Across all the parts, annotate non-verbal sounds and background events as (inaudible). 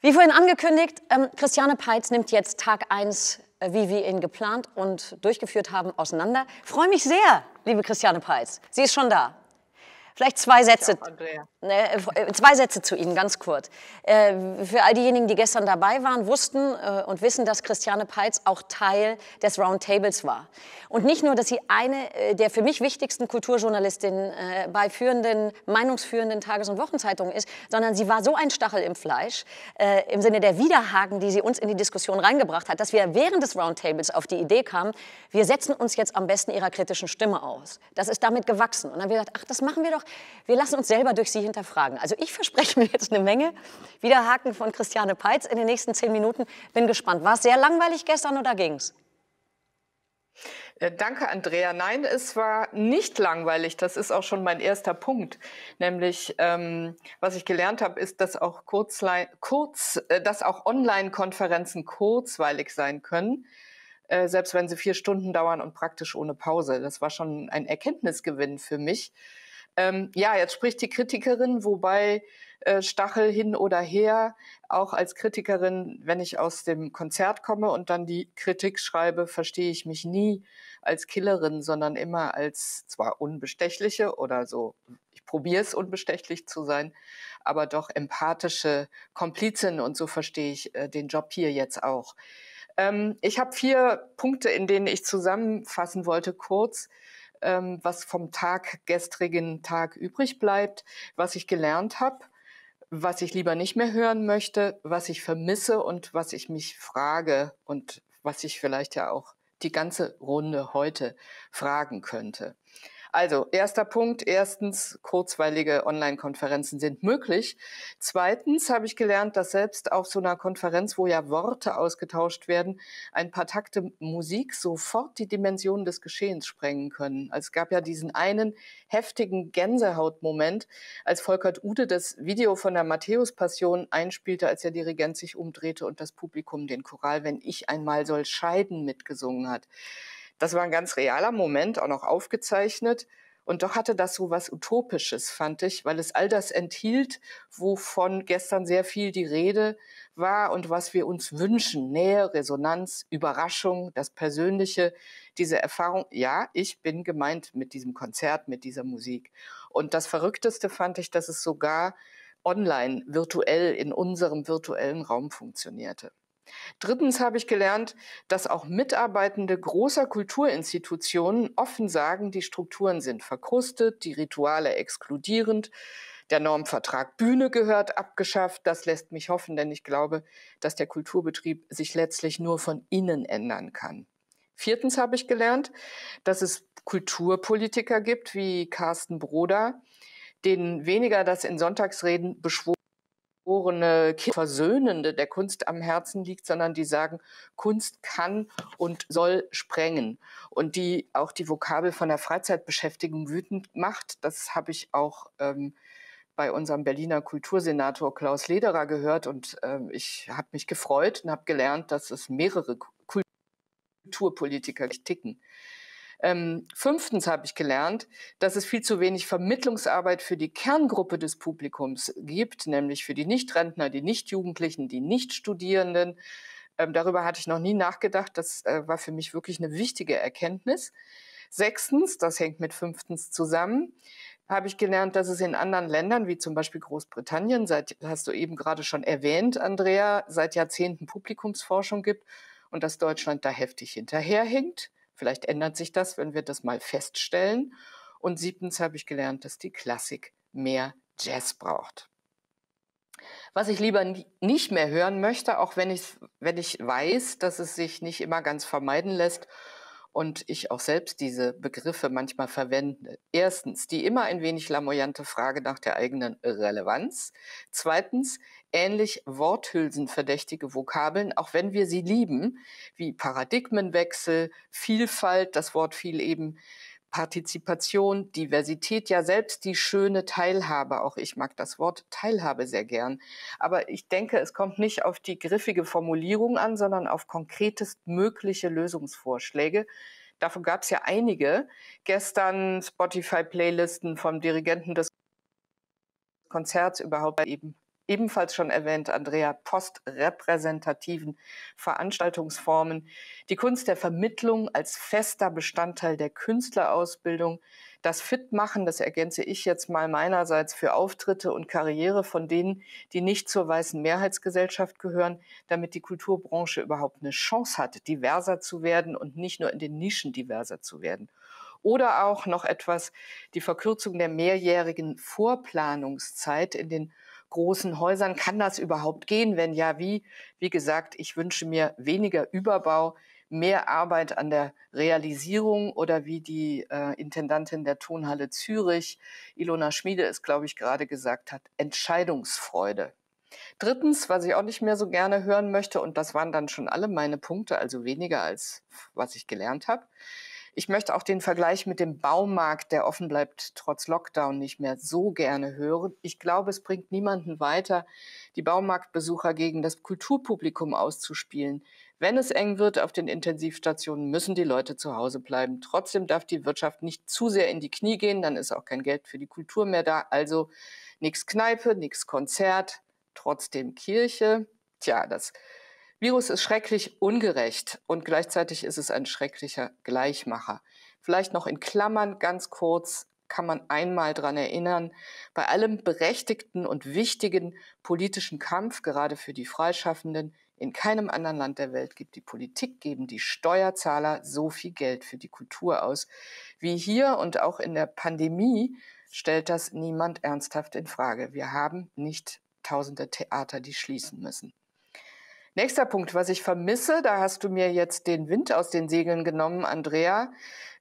Wie vorhin angekündigt, ähm, Christiane Peitz nimmt jetzt Tag 1, äh, wie wir ihn geplant und durchgeführt haben, auseinander. Freue mich sehr, liebe Christiane Peitz. Sie ist schon da. Vielleicht zwei Sätze. Auch, Ne, äh, äh, zwei Sätze zu Ihnen, ganz kurz. Äh, für all diejenigen, die gestern dabei waren, wussten und wissen, dass Christiane Peitz auch Teil des Roundtables war. Und nicht nur, dass sie eine der für mich wichtigsten Kulturjournalistinnen bei führenden, meinungsführenden Tages- und Wochenzeitungen ist, sondern sie war so ein Stachel im Fleisch, im Sinne der Widerhaken, die sie uns in die Diskussion reingebracht hat, dass wir während des Roundtables auf die Idee kamen, wir setzen uns jetzt am besten ihrer kritischen Stimme aus. Das ist damit gewachsen. Und dann haben wir gesagt, ach, das machen wir doch. Wir lassen uns selber durch sie hinterher hinterfragen. Also ich verspreche mir jetzt eine Menge. Wiederhaken von Christiane Peitz in den nächsten zehn Minuten. Bin gespannt. War es sehr langweilig gestern oder ging's? Äh, danke, Andrea. Nein, es war nicht langweilig. Das ist auch schon mein erster Punkt. Nämlich, ähm, was ich gelernt habe, ist, dass auch, kurz, äh, auch Online-Konferenzen kurzweilig sein können, äh, selbst wenn sie vier Stunden dauern und praktisch ohne Pause. Das war schon ein Erkenntnisgewinn für mich. Ähm, ja, jetzt spricht die Kritikerin, wobei äh, Stachel hin oder her auch als Kritikerin, wenn ich aus dem Konzert komme und dann die Kritik schreibe, verstehe ich mich nie als Killerin, sondern immer als zwar unbestechliche oder so, ich probiere es unbestechlich zu sein, aber doch empathische Komplizin und so verstehe ich äh, den Job hier jetzt auch. Ähm, ich habe vier Punkte, in denen ich zusammenfassen wollte, kurz ähm, was vom Tag, gestrigen Tag übrig bleibt, was ich gelernt habe, was ich lieber nicht mehr hören möchte, was ich vermisse und was ich mich frage und was ich vielleicht ja auch die ganze Runde heute fragen könnte. Also, erster Punkt. Erstens, kurzweilige Online-Konferenzen sind möglich. Zweitens habe ich gelernt, dass selbst auf so einer Konferenz, wo ja Worte ausgetauscht werden, ein paar Takte Musik sofort die Dimension des Geschehens sprengen können. Also, es gab ja diesen einen heftigen Gänsehautmoment, als Volkert Ude das Video von der Matthäus-Passion einspielte, als der Dirigent sich umdrehte und das Publikum den Choral, wenn ich einmal soll scheiden, mitgesungen hat. Das war ein ganz realer Moment, auch noch aufgezeichnet. Und doch hatte das so was Utopisches, fand ich, weil es all das enthielt, wovon gestern sehr viel die Rede war und was wir uns wünschen. Nähe, Resonanz, Überraschung, das Persönliche, diese Erfahrung. Ja, ich bin gemeint mit diesem Konzert, mit dieser Musik. Und das Verrückteste fand ich, dass es sogar online, virtuell in unserem virtuellen Raum funktionierte. Drittens habe ich gelernt, dass auch Mitarbeitende großer Kulturinstitutionen offen sagen, die Strukturen sind verkrustet, die Rituale exkludierend, der Normvertrag Bühne gehört abgeschafft. Das lässt mich hoffen, denn ich glaube, dass der Kulturbetrieb sich letztlich nur von innen ändern kann. Viertens habe ich gelernt, dass es Kulturpolitiker gibt wie Carsten Broder, denen weniger das in Sonntagsreden beschworen geborene Versöhnende der Kunst am Herzen liegt, sondern die sagen, Kunst kann und soll sprengen. Und die auch die Vokabel von der Freizeitbeschäftigung wütend macht. Das habe ich auch ähm, bei unserem Berliner Kultursenator Klaus Lederer gehört. Und ähm, ich habe mich gefreut und habe gelernt, dass es mehrere Kulturpolitiker ticken. Ähm, fünftens habe ich gelernt, dass es viel zu wenig Vermittlungsarbeit für die Kerngruppe des Publikums gibt, nämlich für die Nichtrentner, die Nichtjugendlichen, die Nichtstudierenden. Ähm, darüber hatte ich noch nie nachgedacht. Das äh, war für mich wirklich eine wichtige Erkenntnis. Sechstens, das hängt mit fünftens zusammen, habe ich gelernt, dass es in anderen Ländern, wie zum Beispiel Großbritannien, seit, hast du eben gerade schon erwähnt, Andrea, seit Jahrzehnten Publikumsforschung gibt und dass Deutschland da heftig hinterherhinkt. Vielleicht ändert sich das, wenn wir das mal feststellen. Und siebtens habe ich gelernt, dass die Klassik mehr Jazz braucht. Was ich lieber nicht mehr hören möchte, auch wenn ich, wenn ich weiß, dass es sich nicht immer ganz vermeiden lässt, und ich auch selbst diese Begriffe manchmal verwende. Erstens, die immer ein wenig lamoyante Frage nach der eigenen Relevanz. Zweitens, ähnlich worthülsenverdächtige Vokabeln, auch wenn wir sie lieben, wie Paradigmenwechsel, Vielfalt, das Wort fiel eben Partizipation, Diversität, ja selbst die schöne Teilhabe. Auch ich mag das Wort Teilhabe sehr gern. Aber ich denke, es kommt nicht auf die griffige Formulierung an, sondern auf konkretest mögliche Lösungsvorschläge. Davon gab es ja einige. Gestern Spotify-Playlisten vom Dirigenten des Konzerts überhaupt eben ebenfalls schon erwähnt, Andrea, postrepräsentativen Veranstaltungsformen, die Kunst der Vermittlung als fester Bestandteil der Künstlerausbildung, das Fitmachen, das ergänze ich jetzt mal meinerseits für Auftritte und Karriere von denen, die nicht zur weißen Mehrheitsgesellschaft gehören, damit die Kulturbranche überhaupt eine Chance hat, diverser zu werden und nicht nur in den Nischen diverser zu werden oder auch noch etwas die Verkürzung der mehrjährigen Vorplanungszeit in den großen Häusern. Kann das überhaupt gehen? Wenn ja, wie? Wie gesagt, ich wünsche mir weniger Überbau, mehr Arbeit an der Realisierung oder wie die äh, Intendantin der Tonhalle Zürich, Ilona Schmiede, es, glaube ich, gerade gesagt hat, Entscheidungsfreude. Drittens, was ich auch nicht mehr so gerne hören möchte, und das waren dann schon alle meine Punkte, also weniger als was ich gelernt habe, ich möchte auch den Vergleich mit dem Baumarkt, der offen bleibt, trotz Lockdown nicht mehr so gerne hören. Ich glaube, es bringt niemanden weiter, die Baumarktbesucher gegen das Kulturpublikum auszuspielen. Wenn es eng wird auf den Intensivstationen, müssen die Leute zu Hause bleiben. Trotzdem darf die Wirtschaft nicht zu sehr in die Knie gehen, dann ist auch kein Geld für die Kultur mehr da. Also nichts Kneipe, nichts Konzert, trotzdem Kirche. Tja, das Virus ist schrecklich ungerecht und gleichzeitig ist es ein schrecklicher Gleichmacher. Vielleicht noch in Klammern ganz kurz kann man einmal daran erinnern, bei allem berechtigten und wichtigen politischen Kampf, gerade für die Freischaffenden, in keinem anderen Land der Welt gibt die Politik, geben die Steuerzahler so viel Geld für die Kultur aus wie hier und auch in der Pandemie stellt das niemand ernsthaft in Frage. Wir haben nicht tausende Theater, die schließen müssen. Nächster Punkt, was ich vermisse, da hast du mir jetzt den Wind aus den Segeln genommen, Andrea.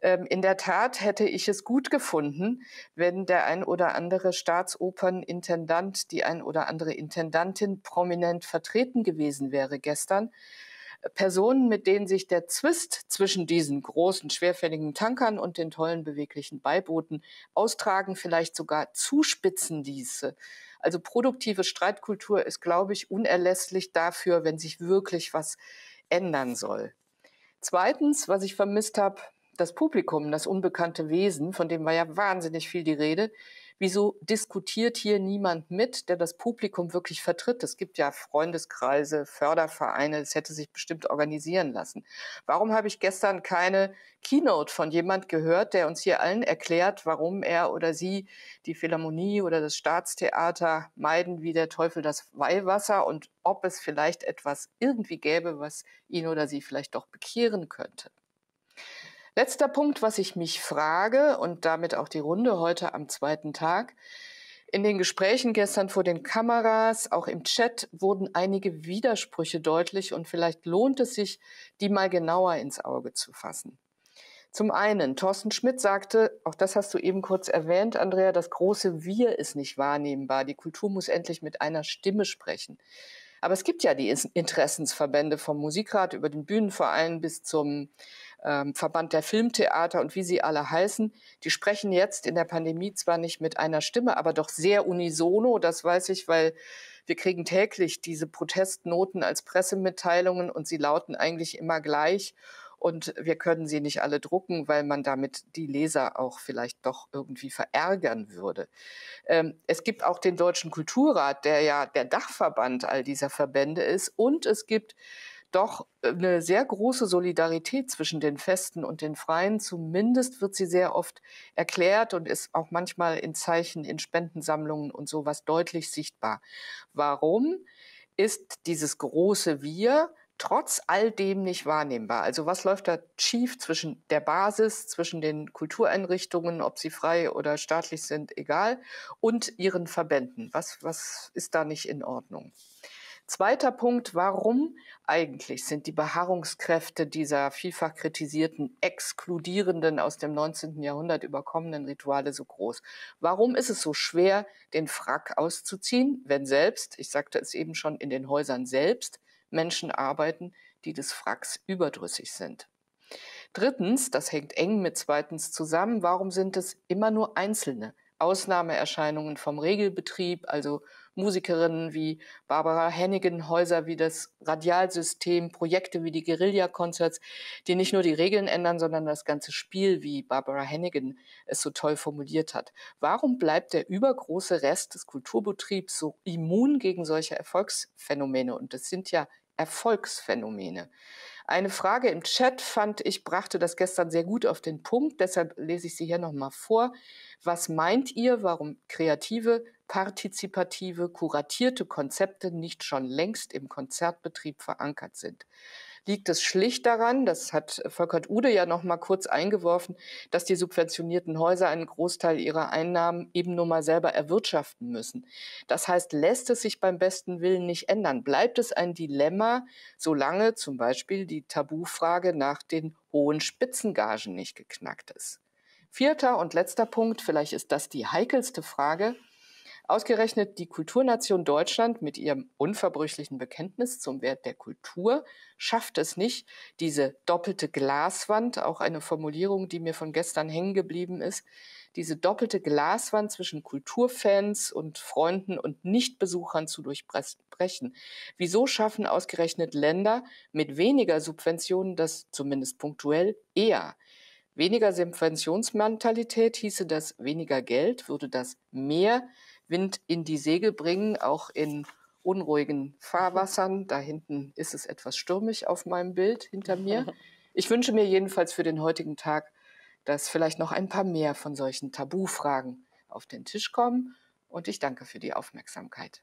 Ähm, in der Tat hätte ich es gut gefunden, wenn der ein oder andere Staatsopernintendant, die ein oder andere Intendantin prominent vertreten gewesen wäre gestern. Personen, mit denen sich der Zwist zwischen diesen großen, schwerfälligen Tankern und den tollen, beweglichen Beibooten austragen, vielleicht sogar zuspitzen ließe. Also produktive Streitkultur ist, glaube ich, unerlässlich dafür, wenn sich wirklich was ändern soll. Zweitens, was ich vermisst habe, das Publikum, das unbekannte Wesen, von dem war ja wahnsinnig viel die Rede, Wieso diskutiert hier niemand mit, der das Publikum wirklich vertritt? Es gibt ja Freundeskreise, Fördervereine, es hätte sich bestimmt organisieren lassen. Warum habe ich gestern keine Keynote von jemand gehört, der uns hier allen erklärt, warum er oder sie die Philharmonie oder das Staatstheater meiden wie der Teufel das Weihwasser und ob es vielleicht etwas irgendwie gäbe, was ihn oder sie vielleicht doch bekehren könnte? Letzter Punkt, was ich mich frage und damit auch die Runde heute am zweiten Tag. In den Gesprächen gestern vor den Kameras, auch im Chat, wurden einige Widersprüche deutlich und vielleicht lohnt es sich, die mal genauer ins Auge zu fassen. Zum einen, Thorsten Schmidt sagte, auch das hast du eben kurz erwähnt, Andrea, das große Wir ist nicht wahrnehmbar. Die Kultur muss endlich mit einer Stimme sprechen. Aber es gibt ja die Interessensverbände vom Musikrat über den Bühnenverein bis zum ähm, Verband der Filmtheater und wie sie alle heißen, die sprechen jetzt in der Pandemie zwar nicht mit einer Stimme, aber doch sehr unisono. Das weiß ich, weil wir kriegen täglich diese Protestnoten als Pressemitteilungen und sie lauten eigentlich immer gleich. Und wir können sie nicht alle drucken, weil man damit die Leser auch vielleicht doch irgendwie verärgern würde. Ähm, es gibt auch den Deutschen Kulturrat, der ja der Dachverband all dieser Verbände ist. Und es gibt doch eine äh, sehr große Solidarität zwischen den Festen und den Freien. Zumindest wird sie sehr oft erklärt und ist auch manchmal in Zeichen, in Spendensammlungen und sowas deutlich sichtbar. Warum ist dieses große Wir trotz all dem nicht wahrnehmbar? Also was läuft da schief zwischen der Basis, zwischen den Kultureinrichtungen, ob sie frei oder staatlich sind, egal, und ihren Verbänden? Was, was ist da nicht in Ordnung? Zweiter Punkt, warum eigentlich sind die Beharrungskräfte dieser vielfach kritisierten, exkludierenden, aus dem 19. Jahrhundert überkommenen Rituale so groß? Warum ist es so schwer, den Frack auszuziehen, wenn selbst, ich sagte es eben schon, in den Häusern selbst Menschen arbeiten, die des Fracks überdrüssig sind? Drittens, das hängt eng mit zweitens zusammen, warum sind es immer nur Einzelne? Ausnahmeerscheinungen vom Regelbetrieb, also Musikerinnen wie Barbara Hennigan, Häuser wie das Radialsystem, Projekte wie die Guerilla-Konzerts, die nicht nur die Regeln ändern, sondern das ganze Spiel, wie Barbara Hennigan es so toll formuliert hat. Warum bleibt der übergroße Rest des Kulturbetriebs so immun gegen solche Erfolgsphänomene? Und das sind ja Erfolgsphänomene. Eine Frage im Chat fand ich, brachte das gestern sehr gut auf den Punkt, deshalb lese ich sie hier nochmal vor. Was meint ihr, warum Kreative partizipative, kuratierte Konzepte nicht schon längst im Konzertbetrieb verankert sind. Liegt es schlicht daran, das hat Volkert Ude ja noch mal kurz eingeworfen, dass die subventionierten Häuser einen Großteil ihrer Einnahmen eben nur mal selber erwirtschaften müssen. Das heißt, lässt es sich beim besten Willen nicht ändern. Bleibt es ein Dilemma, solange zum Beispiel die Tabufrage nach den hohen Spitzengagen nicht geknackt ist. Vierter und letzter Punkt, vielleicht ist das die heikelste Frage, Ausgerechnet die Kulturnation Deutschland mit ihrem unverbrüchlichen Bekenntnis zum Wert der Kultur schafft es nicht, diese doppelte Glaswand, auch eine Formulierung, die mir von gestern hängen geblieben ist, diese doppelte Glaswand zwischen Kulturfans und Freunden und Nichtbesuchern zu durchbrechen. Wieso schaffen ausgerechnet Länder mit weniger Subventionen das zumindest punktuell eher? Weniger Subventionsmentalität hieße das weniger Geld, würde das mehr Wind in die Segel bringen, auch in unruhigen Fahrwassern. Da hinten ist es etwas stürmisch auf meinem Bild hinter mir. (laughs) Ich wünsche mir jedenfalls für den heutigen Tag, dass vielleicht noch ein paar mehr von solchen Tabufragen auf den Tisch kommen. Und ich danke für die Aufmerksamkeit.